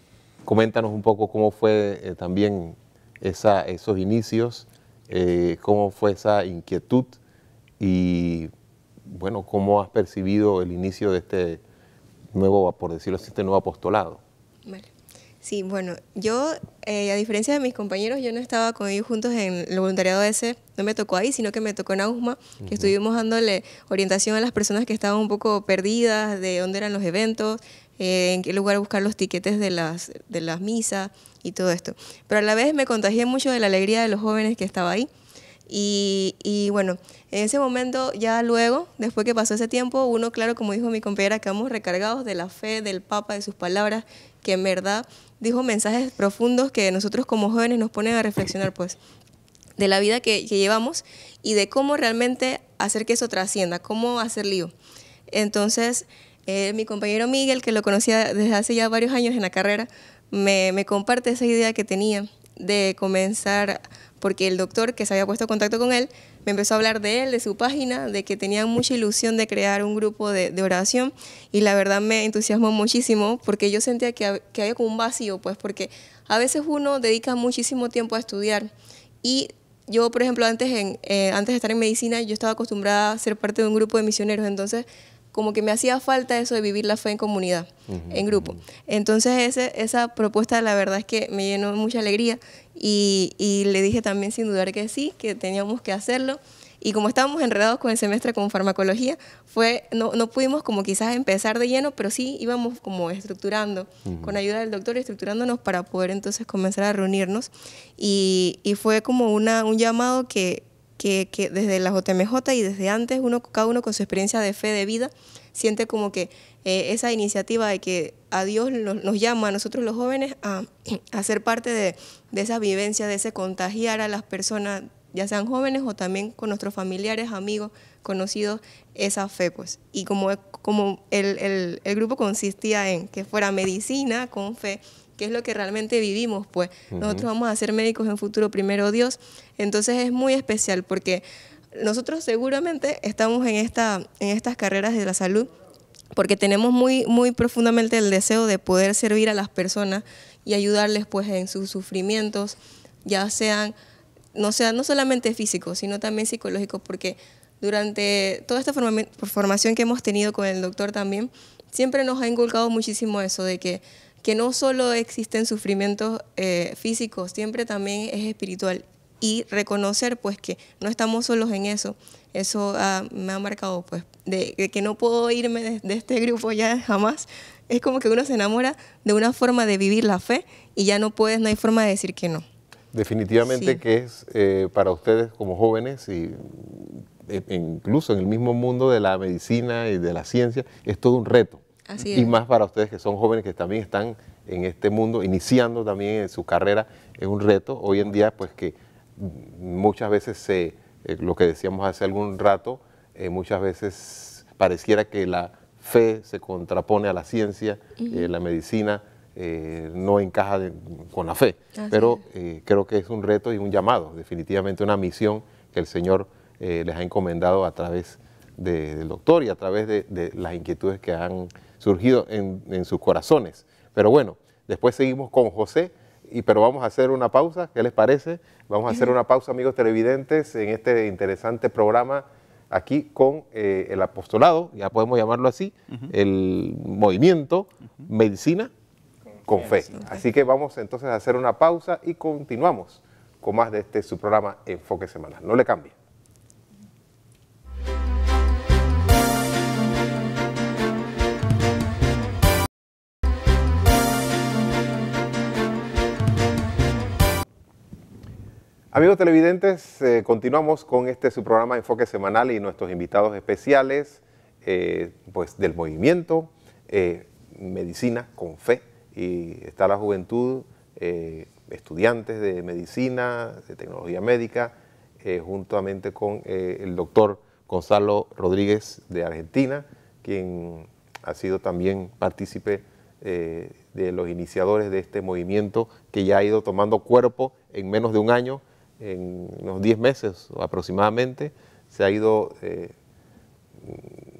Coméntanos un poco cómo fue eh, también esa, esos inicios, eh, cómo fue esa inquietud y, bueno, cómo has percibido el inicio de este nuevo, por decirlo así, este nuevo apostolado. Sí, bueno, yo, eh, a diferencia de mis compañeros, yo no estaba con ellos juntos en el voluntariado ese, no me tocó ahí, sino que me tocó en AUSMA, que estuvimos dándole orientación a las personas que estaban un poco perdidas de dónde eran los eventos, eh, en qué lugar buscar los tiquetes de las, de las misas y todo esto. Pero a la vez me contagié mucho de la alegría de los jóvenes que estaba ahí y, bueno, en ese momento, ya luego, después que pasó ese tiempo, uno, claro, como dijo mi compañera, quedamos recargados de la fe del Papa, de sus palabras, que en verdad dijo mensajes profundos que nosotros como jóvenes nos ponen a reflexionar, pues, de la vida que, llevamos y de cómo realmente hacer que eso trascienda, cómo hacer lío. Entonces, eh, mi compañero Miguel, que lo conocía desde hace ya varios años en la carrera, me comparte esa idea que tenía de comenzar porque el doctor que se había puesto en contacto con él me empezó a hablar de él, de su página, de que tenían mucha ilusión de crear un grupo de, oración y la verdad me entusiasmó muchísimo porque yo sentía que, había como un vacío, pues porque a veces uno dedica muchísimo tiempo a estudiar y yo, por ejemplo, antes, en, eh, antes de estar en medicina, yo estaba acostumbrada a ser parte de un grupo de misioneros, entonces como que me hacía falta eso de vivir la fe en comunidad, en grupo. Entonces ese, esa propuesta la verdad es que me llenó mucha alegría y, le dije también sin dudar que sí, que teníamos que hacerlo y como estábamos enredados con el semestre con farmacología, fue, no, pudimos como quizás empezar de lleno, pero sí íbamos como estructurando, con ayuda del doctor, estructurándonos para poder entonces comenzar a reunirnos. Y, fue como una, un llamado que, que, desde la JMJ y desde antes, uno, cada uno con su experiencia de fe, de vida, siente como que eh, esa iniciativa de que a Dios nos, llama a nosotros los jóvenes a, ser parte de, esa vivencia, de ese contagiar a las personas, ya sean jóvenes o también con nuestros familiares, amigos, conocidos, esa fe. pues Y como, como el, el grupo consistía en que fuera medicina con fe, Qué es lo que realmente vivimos, pues nosotros vamos a ser médicos en futuro, primero Dios. Entonces es muy especial porque nosotros seguramente estamos en, esta, en estas carreras de la salud porque tenemos muy, muy profundamente el deseo de poder servir a las personas y ayudarles pues en sus sufrimientos, ya sean, no sean no solamente físicos, sino también psicológicos, porque durante toda esta formación que hemos tenido con el doctor también, siempre nos ha inculcado muchísimo eso de que que no solo existen sufrimientos eh, físicos, siempre también es espiritual. Y reconocer pues que no estamos solos en eso. Eso ah, me ha marcado pues de, que no puedo irme de, este grupo ya jamás. Es como que uno se enamora de una forma de vivir la fe y ya no puedes, no hay forma de decir que no definitivamente que es eh, para ustedes como jóvenes y eh, incluso en el mismo mundo de la medicina y de la ciencia, es todo un reto. Y más para ustedes que son jóvenes que también están en este mundo, iniciando también en su carrera, es un reto. Hoy en día, pues que muchas veces se, eh, lo que decíamos hace algún rato, eh, muchas veces pareciera que la fe se contrapone a la ciencia, eh, la medicina no encaja con la fe. Pero creo que es un reto y un llamado, definitivamente una misión que el Señor les ha encomendado a través del doctor y a través de las inquietudes que han surgido en, sus corazones. Pero bueno, después seguimos con José. Y, pero vamos a hacer una pausa, ¿qué les parece? Vamos a hacer una pausa, amigos televidentes, en este interesante programa aquí con eh, el apostolado, ya podemos llamarlo así, el movimiento Medicina con Fe. Así que vamos entonces a hacer una pausa y continuamos con más de este su programa Enfoque Semanal. No le cambie. Amigos televidentes, eh, continuamos con este su programa Enfoque Semanal y nuestros invitados especiales eh, pues del movimiento eh, Medicina con Fe. Y está la juventud, estudiantes de medicina, de tecnología médica, juntamente con el doctor Gonzalo Rodríguez de Argentina, quien ha sido también partícipe de los iniciadores de este movimiento que ya ha ido tomando cuerpo en menos de un año en unos 10 meses aproximadamente, se ha ido, eh,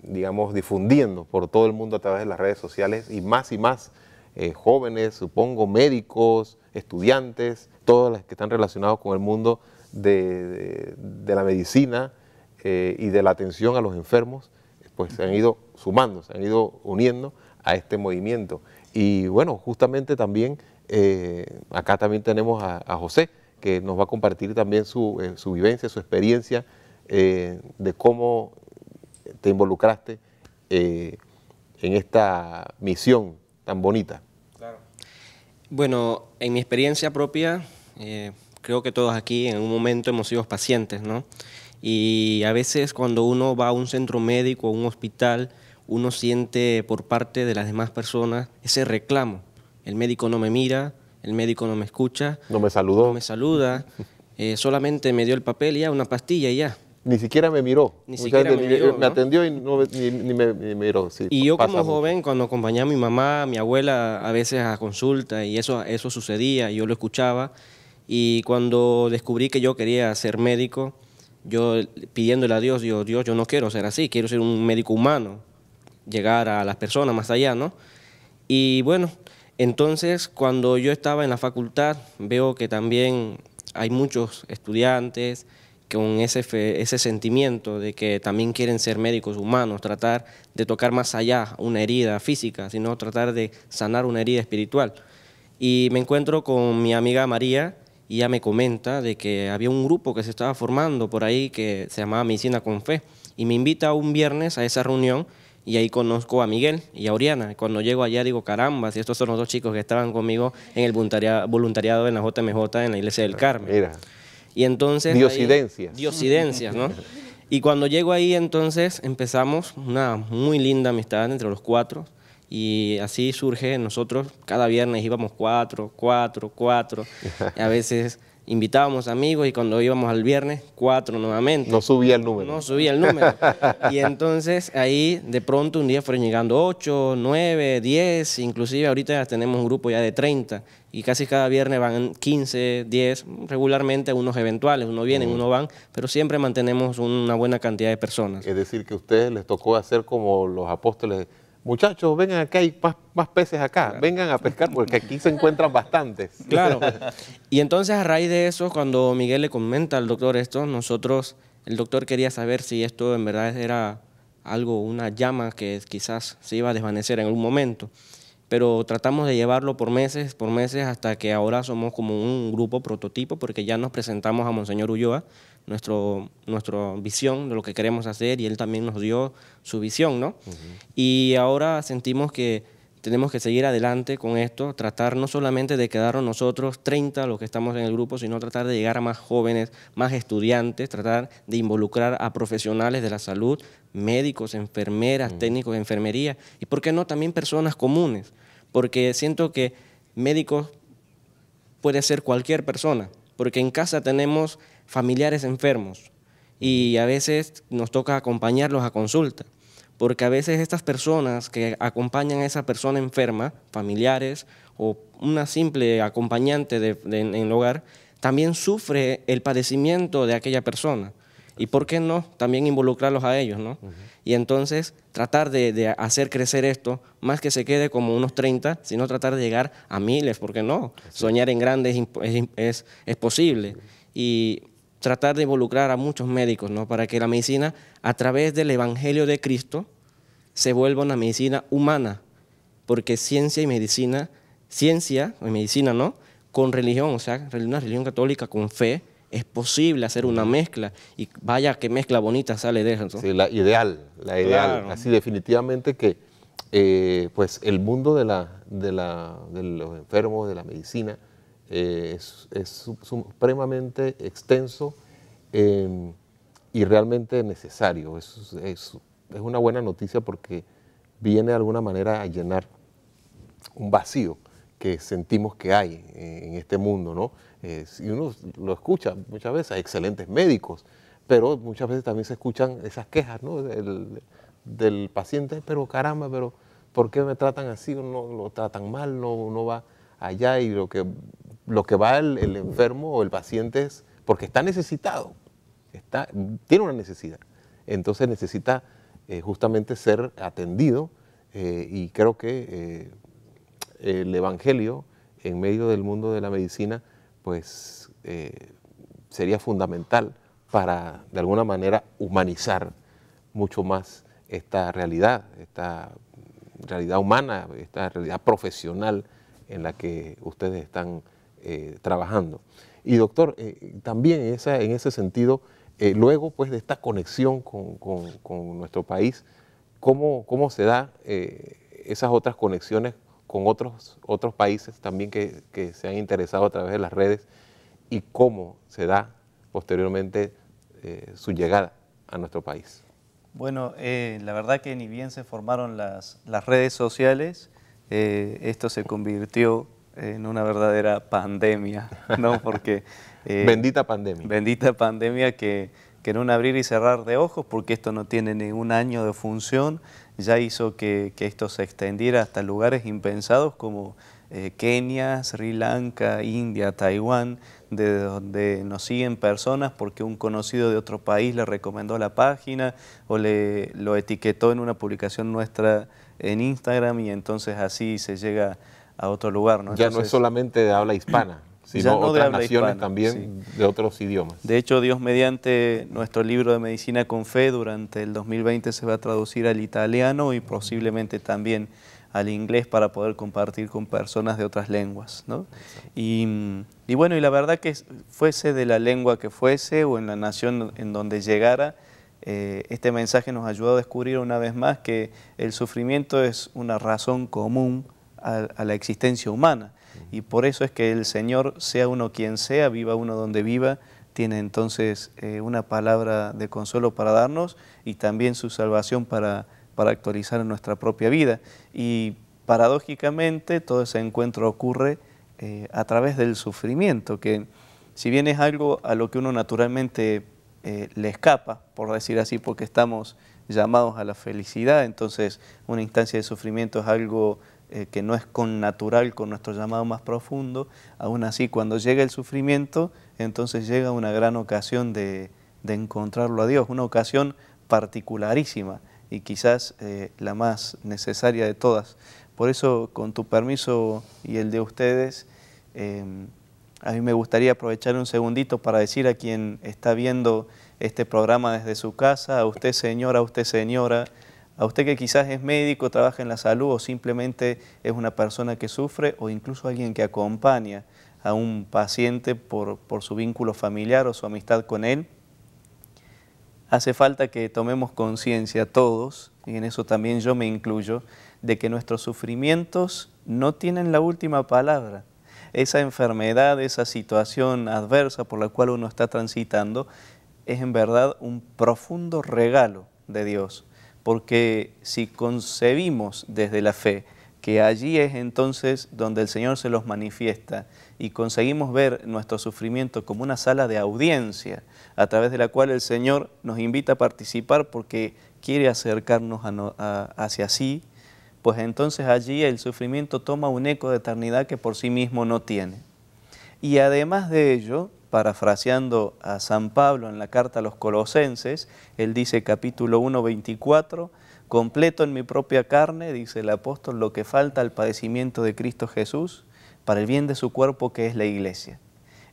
digamos, difundiendo por todo el mundo a través de las redes sociales y más y más eh, jóvenes, supongo, médicos, estudiantes, todos los que están relacionados con el mundo de, la medicina eh, y de la atención a los enfermos, pues se han ido sumando, se han ido uniendo a este movimiento. Y bueno, justamente también acá también tenemos a, a José, que nos va a compartir también su, eh, su vivencia, su experiencia eh, de cómo te involucraste eh, en esta misión tan bonita. Claro. Bueno, en mi experiencia propia, creo que todos aquí en un momento hemos sido pacientes, ¿no? Y a veces cuando uno va a un centro médico, a un hospital, uno siente por parte de las demás personas ese reclamo. El médico no me mira, el médico no me escucha. No me saludó. No me saluda. Eh, solamente me dio el papel y ya, una pastilla y ya. Ni siquiera me miró. Ni siquiera me, eh, atendió y no, ni, me, miró. y yo como joven, cuando acompañé a mi mamá, a mi abuela a veces a consulta y eso, eso sucedía, yo lo escuchaba. Y cuando descubrí que yo quería ser médico, yo pidiéndole a Dios, Dios, Dios, yo no quiero ser así, quiero ser un médico humano, llegar a las personas más allá, ¿no? Y bueno, entonces, cuando yo estaba en la facultad, veo que también hay muchos estudiantes con ese, sentimiento de que también quieren ser médicos humanos, tratar de tocar más allá una herida física, sino tratar de sanar una herida espiritual. Y me encuentro con mi amiga María y ella me comenta de que había un grupo que se estaba formando por ahí que se llamaba Medicina con Fe y me invita un viernes a esa reunión y ahí conozco a Miguel y a Oriana. Cuando llego allá digo, caramba, si estos son los dos chicos que estaban conmigo en el voluntariado, en la JMJ en la iglesia del ah, Carmen. Mira. Y entonces... Diosidencias. diosidencias, ¿no? y cuando llego ahí entonces empezamos una muy linda amistad entre los cuatro. Y así surge nosotros, cada viernes íbamos cuatro, cuatro, cuatro. a veces invitábamos amigos y cuando íbamos al viernes, cuatro nuevamente. No subía el número. No subía el número. y entonces ahí de pronto un día fueron llegando ocho, nueve, diez, inclusive ahorita ya tenemos un grupo ya de treinta, y casi cada viernes van quince, diez, regularmente unos eventuales, uno vienen, uno van, pero siempre mantenemos una buena cantidad de personas. Es decir, que a ustedes les tocó hacer como los apóstoles muchachos, vengan acá, hay más, peces acá, vengan a pescar porque aquí se encuentran bastantes. Claro. Y entonces a raíz de eso, cuando Miguel le comenta al doctor esto, nosotros, el doctor quería saber si esto en verdad era algo, una llama que quizás se iba a desvanecer en algún momento. Pero tratamos de llevarlo por meses, por meses, hasta que ahora somos como un grupo prototipo, porque ya nos presentamos a Monseñor Ulloa, nuestro, nuestra visión de lo que queremos hacer y él también nos dio su visión, ¿no? Y ahora sentimos que tenemos que seguir adelante con esto, tratar no solamente de quedarnos nosotros 30 los que estamos en el grupo, sino tratar de llegar a más jóvenes, más estudiantes, tratar de involucrar a profesionales de la salud, médicos, enfermeras, técnicos de enfermería y, ¿por qué no?, también personas comunes, porque siento que médicos puede ser cualquier persona, porque en casa tenemos familiares enfermos y a veces nos toca acompañarlos a consulta, porque a veces estas personas que acompañan a esa persona enferma, familiares o una simple acompañante en el hogar, también sufre el padecimiento de aquella persona. Y por qué no, también involucrarlos a ellos, ¿no? Y entonces tratar de, hacer crecer esto, más que se quede como unos 30, sino tratar de llegar a miles, porque no, soñar en grandes es, posible. Y tratar de involucrar a muchos médicos, ¿no? Para que la medicina, a través del Evangelio de Cristo, se vuelva una medicina humana, porque ciencia y medicina, ciencia y medicina, ¿no? Con religión, o sea, una religión católica con fe, es posible hacer una mezcla y vaya que mezcla bonita sale de eso. Sí, la ideal, la ideal. Así definitivamente que eh, pues el mundo de, la, de, la, de los enfermos, de la medicina, eh, es, supremamente extenso em, y realmente necesario. Es, es, una buena noticia porque viene de alguna manera a llenar un vacío que sentimos que hay en, este mundo, ¿no? y eh, uno lo escucha muchas veces, hay excelentes médicos, pero muchas veces también se escuchan esas quejas, del, paciente, pero caramba, pero ¿por qué me tratan así? No lo tratan mal, no, no va allá y lo que lo que va el, enfermo o el paciente es porque está necesitado, está, tiene una necesidad. Entonces necesita eh, justamente ser atendido eh, y creo que eh, el Evangelio en medio del mundo de la medicina pues sería fundamental para de alguna manera humanizar mucho más esta realidad, esta realidad humana, esta realidad profesional en la que ustedes están eh, trabajando. Y doctor, eh, también en ese sentido, eh, luego pues de esta conexión con, nuestro país, ¿cómo, cómo se da esas otras conexiones con otros, otros países también que, se han interesado a través de las redes y cómo se da posteriormente su llegada a nuestro país? Bueno, la verdad que ni bien se formaron las, redes sociales, esto se convirtió en una verdadera pandemia, ¿no? Porque... Eh, bendita pandemia. Bendita pandemia que, que en un abrir y cerrar de ojos, porque esto no tiene ni un año de función, ya hizo que, esto se extendiera hasta lugares impensados como eh, Kenia, Sri Lanka, India, Taiwán, de donde nos siguen personas porque un conocido de otro país le recomendó la página o le, lo etiquetó en una publicación nuestra en Instagram y entonces así se llega a otro lugar. ¿no? ya no es solamente de habla hispana, sino de otras naciones también de otros idiomas. De hecho, Dios mediante nuestro libro de Medicina con Fe durante el 2020 se va a traducir al italiano y posiblemente también al inglés para poder compartir con personas de otras lenguas. Y, bueno, y la verdad que fuese de la lengua que fuese o en la nación en donde llegara, eh, este mensaje nos ayudó a descubrir una vez más que el sufrimiento es una razón común a, la existencia humana. Y por eso es que el Señor, sea uno quien sea, viva uno donde viva, tiene entonces eh, una palabra de consuelo para darnos y también su salvación para, para actualizar en nuestra propia vida. Y paradójicamente todo ese encuentro ocurre eh, a través del sufrimiento, que si bien es algo a lo que uno naturalmente eh, le escapa, por decir así, porque estamos llamados a la felicidad, entonces una instancia de sufrimiento es algo eh, que no es con natural, con nuestro llamado más profundo, aún así cuando llega el sufrimiento, entonces llega una gran ocasión de, encontrarlo a Dios, una ocasión particularísima y quizás eh, la más necesaria de todas. Por eso, con tu permiso y el de ustedes, em, a mí me gustaría aprovechar un segundito para decir a quien está viendo este programa desde su casa, a usted señora, a usted señora, a usted que quizás es médico, trabaja en la salud o simplemente es una persona que sufre o incluso alguien que acompaña a un paciente por, su vínculo familiar o su amistad con él, hace falta que tomemos conciencia todos, y en eso también yo me incluyo, de que nuestros sufrimientos no tienen la última palabra. Esa enfermedad, esa situación adversa por la cual uno está transitando, es en verdad un profundo regalo de Dios porque si concebimos desde la fe, que allí es entonces donde el Señor se los manifiesta y conseguimos ver nuestro sufrimiento como una sala de audiencia a través de la cual el Señor nos invita a participar porque quiere acercarnos hacia sí, pues entonces allí el sufrimiento toma un eco de eternidad que por sí mismo no tiene. Y además de ello, parafraseando a San Pablo en la carta a los Colosenses, él dice capítulo 1, 24, completo en mi propia carne, dice el apóstol, lo que falta al padecimiento de Cristo Jesús para el bien de su cuerpo que es la iglesia.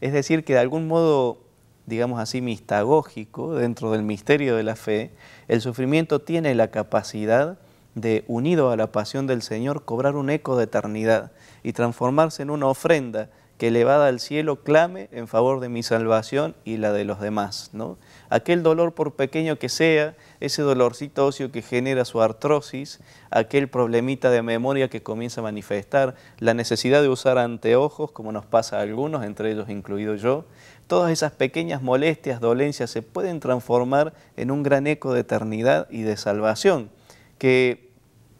Es decir, que de algún modo, digamos así, mistagógico, dentro del misterio de la fe, el sufrimiento tiene la capacidad de, unido a la pasión del Señor, cobrar un eco de eternidad y transformarse en una ofrenda que elevada al cielo clame en favor de mi salvación y la de los demás. ¿no? Aquel dolor, por pequeño que sea, ese dolorcito óseo que genera su artrosis, aquel problemita de memoria que comienza a manifestar, la necesidad de usar anteojos, como nos pasa a algunos, entre ellos incluido yo, todas esas pequeñas molestias, dolencias, se pueden transformar en un gran eco de eternidad y de salvación, que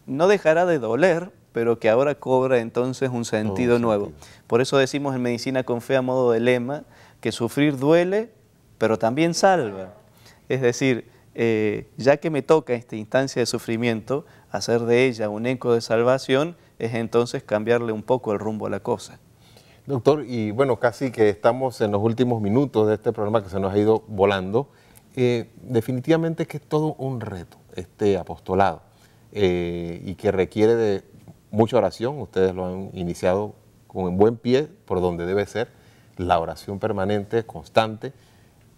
no dejará de doler, pero que ahora cobra entonces un sentido oh, nuevo. Por eso decimos en Medicina con Fe a modo de lema que sufrir duele, pero también salva. Es decir, eh, ya que me toca esta instancia de sufrimiento, hacer de ella un eco de salvación es entonces cambiarle un poco el rumbo a la cosa. Doctor, y bueno, casi que estamos en los últimos minutos de este programa que se nos ha ido volando. Eh, definitivamente es que es todo un reto este apostolado eh, y que requiere de mucha oración, ustedes lo han iniciado con un buen pie, por donde debe ser, la oración permanente, constante,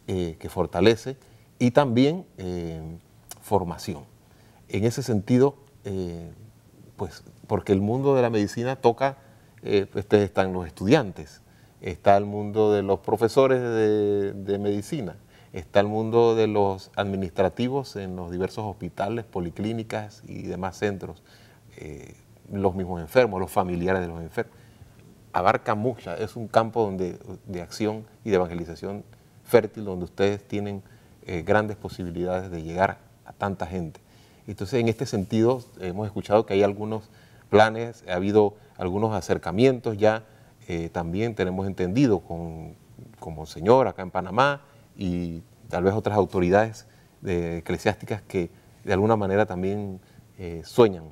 eh, que fortalece, y también eh, formación. En ese sentido, eh, pues porque el mundo de la medicina toca, pues, ustedes están los estudiantes, está el mundo de los profesores de, medicina, está el mundo de los administrativos en los diversos hospitales, policlínicas y demás centros los mismos enfermos, los familiares de los enfermos. Abarca mucha, es un campo donde, de acción y de evangelización fértil donde ustedes tienen eh, grandes posibilidades de llegar a tanta gente. Entonces, en este sentido, hemos escuchado que hay algunos planes, ha habido algunos acercamientos ya, eh, también tenemos entendido con, Monseñor acá en Panamá y tal vez otras autoridades eh, eclesiásticas que de alguna manera también sueñan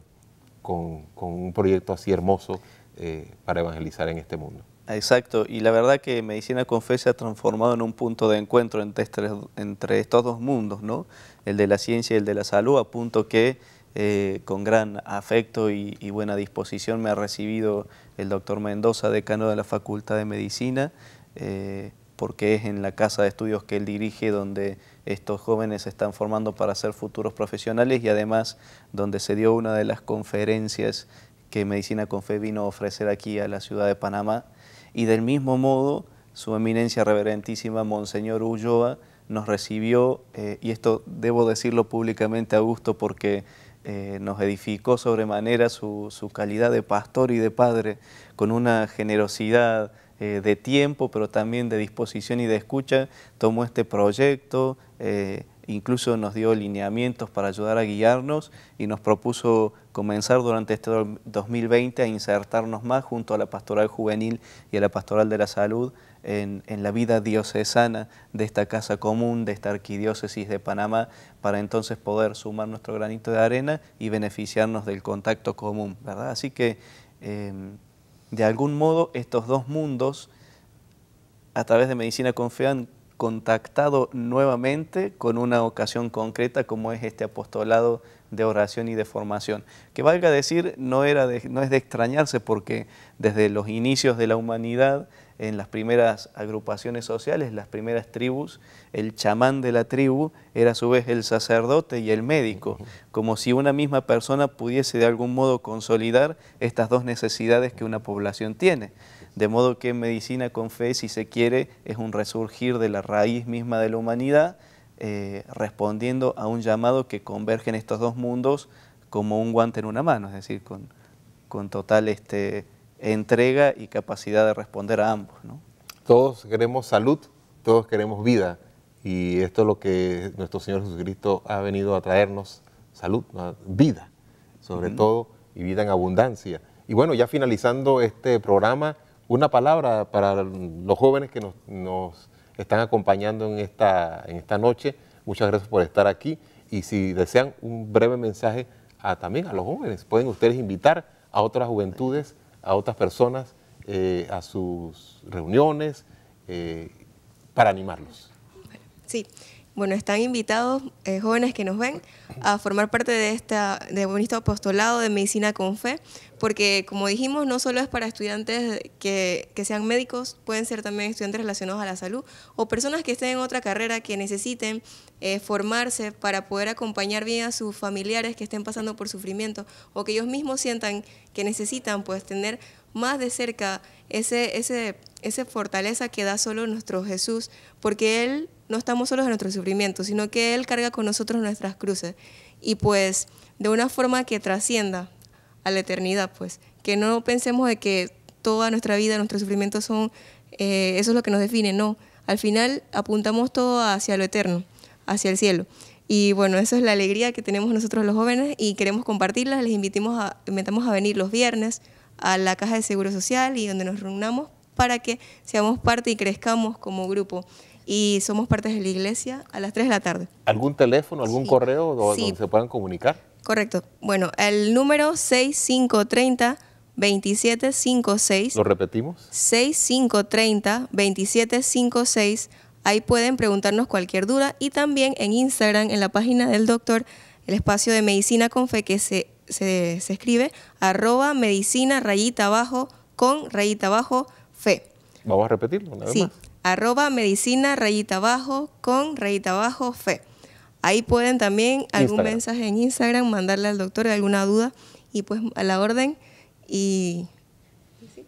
con, un proyecto así hermoso eh, para evangelizar en este mundo. Exacto, y la verdad que Medicina con Fe se ha transformado en un punto de encuentro entre, estos dos mundos, ¿no? el de la ciencia y el de la salud, a punto que eh, con gran afecto y, buena disposición me ha recibido el doctor Mendoza, decano de la Facultad de Medicina, eh, porque es en la casa de estudios que él dirige donde estos jóvenes se están formando para ser futuros profesionales y además donde se dio una de las conferencias que Medicina Confe vino a ofrecer aquí a la ciudad de Panamá. Y del mismo modo, su eminencia reverentísima, Monseñor Ulloa, nos recibió, eh, y esto debo decirlo públicamente a gusto porque eh, nos edificó sobremanera su, calidad de pastor y de padre, con una generosidad eh, de tiempo, pero también de disposición y de escucha, tomó este proyecto, eh, incluso nos dio lineamientos para ayudar a guiarnos y nos propuso comenzar durante este 2020 a insertarnos más junto a la pastoral juvenil y a la pastoral de la salud en, la vida diocesana de esta casa común, de esta arquidiócesis de Panamá, para entonces poder sumar nuestro granito de arena y beneficiarnos del contacto común, ¿verdad? Así que, em, de algún modo, estos dos mundos, a través de Medicina Confiante, contactado nuevamente con una ocasión concreta como es este apostolado de oración y de formación. Que valga decir, no, era no es de extrañarse porque desde los inicios de la humanidad, en las primeras agrupaciones sociales, las primeras tribus, el chamán de la tribu era a su vez el sacerdote y el médico, como si una misma persona pudiese de algún modo consolidar estas dos necesidades que una población tiene. De modo que medicina con fe, si se quiere, es un resurgir de la raíz misma de la humanidad, eh, respondiendo a un llamado que converge en estos dos mundos como un guante en una mano, es decir, con, con total este, entrega y capacidad de responder a ambos. Todos queremos salud, todos queremos vida, y esto es lo que nuestro Señor Jesucristo ha venido a traernos, salud, vida, sobre todo, y vida en abundancia. Y bueno, ya finalizando este programa, una palabra para los jóvenes que nos, están acompañando en esta, en esta noche. Muchas gracias por estar aquí y si desean un breve mensaje también a los jóvenes, pueden ustedes invitar a otras juventudes, a otras personas, eh, a sus reuniones, eh, para animarlos. Sí, bueno, están invitados eh, jóvenes que nos ven a formar parte de, esta, de apostolado de medicina con fe, porque como dijimos, no solo es para estudiantes que, que, sean médicos, pueden ser también estudiantes relacionados a la salud o personas que estén en otra carrera que necesiten eh, formarse para poder acompañar bien a sus familiares que estén pasando por sufrimiento o que ellos mismos sientan que necesitan pues tener más de cerca ese, ese, esa fortaleza que da solo nuestro Jesús, porque Él no estamos solos en nuestro sufrimiento, sino que Él carga con nosotros nuestras cruces. Y pues de una forma que trascienda a la eternidad, pues, que no pensemos de que toda nuestra vida, nuestros sufrimientos son, eh, eso es lo que nos define, no. Al final apuntamos todo hacia lo eterno, hacia el cielo. Y bueno, esa es la alegría que tenemos nosotros los jóvenes y queremos compartirla. Les invitamos a, invitamos a venir los viernes a la Caja de Seguro Social y donde nos reunamos para que seamos parte y crezcamos como grupo. Y somos parte de la iglesia a las 3 de la tarde. ¿Algún teléfono, algún correo donde se puedan comunicar? Correcto. Bueno, el número 6530 2756. ¿Lo repetimos? 6530 2756. Ahí pueden preguntarnos cualquier duda y también en Instagram, en la página del doctor, el espacio de medicina con fe que se se, escribe arroba medicina rayita abajo con rayita abajo fe. Vamos a repetirlo sí, arroba medicina rayita abajo con rayita abajo fe. Ahí pueden también algún mensaje en Instagram, mandarle al doctor alguna duda y pues a la orden y... ¿sí?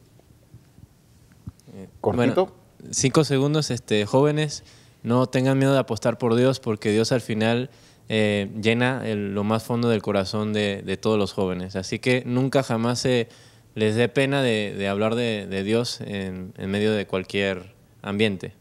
Cortito. cinco segundos, este, jóvenes, no tengan miedo de apostar por Dios porque Dios al final eh, llena lo más fondo del corazón de, todos los jóvenes. Así que nunca jamás se les dé pena de, hablar de, Dios en, medio de cualquier ambiente.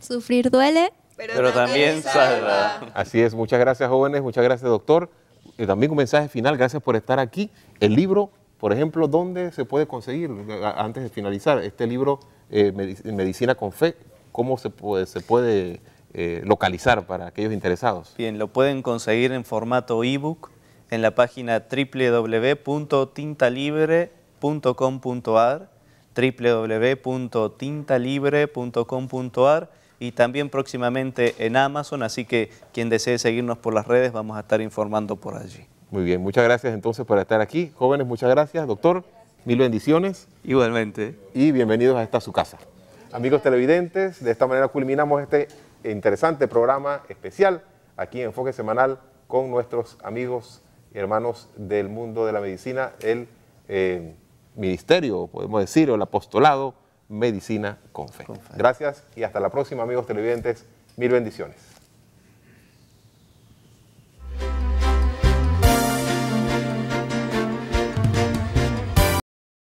Sufrir duele, pero, también, salva. Así es, muchas gracias jóvenes, muchas gracias doctor. Y también un mensaje final, gracias por estar aquí. El libro, por ejemplo, ¿dónde se puede conseguir? Antes de finalizar, este libro, eh, Medicina con Fe, ¿cómo se puede, se puede eh, localizar para aquellos interesados? Bien, lo pueden conseguir en formato ebook en la página www.tintalibre.com.ar www.tintalibre.com.ar y también próximamente en Amazon, así que quien desee seguirnos por las redes vamos a estar informando por allí. Muy bien, muchas gracias entonces por estar aquí. Jóvenes, muchas gracias. Doctor, mil bendiciones. Igualmente. Y bienvenidos a esta su casa. Amigos televidentes, de esta manera culminamos este interesante programa especial aquí en Enfoque Semanal con nuestros amigos y hermanos del mundo de la medicina, el eh, ministerio, podemos decir, o el apostolado Medicina Con fe. Gracias y hasta la próxima, amigos televidentes. Mil bendiciones.